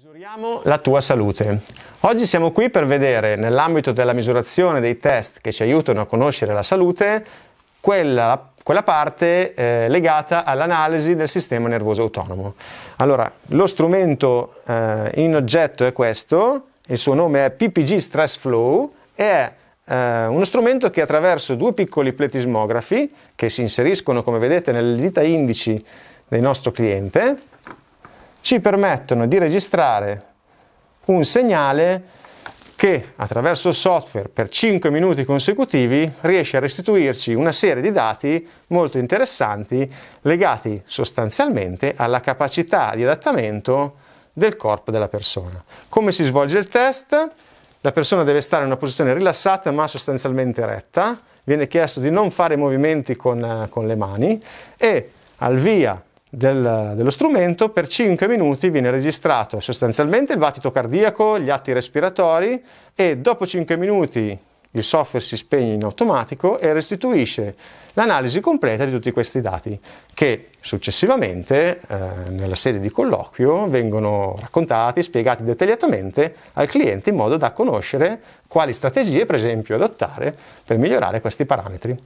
Misuriamo la tua salute. Oggi siamo qui per vedere, nell'ambito della misurazione dei test che ci aiutano a conoscere la salute, quella, quella parte eh, legata all'analisi del sistema nervoso autonomo. Allora, lo strumento eh, in oggetto è questo, il suo nome è PPG Stress Flow e è eh, uno strumento che attraverso due piccoli pletismografi che si inseriscono, come vedete, nelle dita indici del nostro cliente, ci permettono di registrare un segnale che attraverso il software per 5 minuti consecutivi riesce a restituirci una serie di dati molto interessanti legati sostanzialmente alla capacità di adattamento del corpo della persona. Come si svolge il test? La persona deve stare in una posizione rilassata ma sostanzialmente retta, viene chiesto di non fare movimenti con, eh, con le mani e al via del, dello strumento, per 5 minuti viene registrato sostanzialmente il battito cardiaco, gli atti respiratori e dopo 5 minuti il software si spegne in automatico e restituisce l'analisi completa di tutti questi dati che successivamente eh, nella sede di colloquio vengono raccontati, spiegati dettagliatamente al cliente in modo da conoscere quali strategie per esempio adottare per migliorare questi parametri.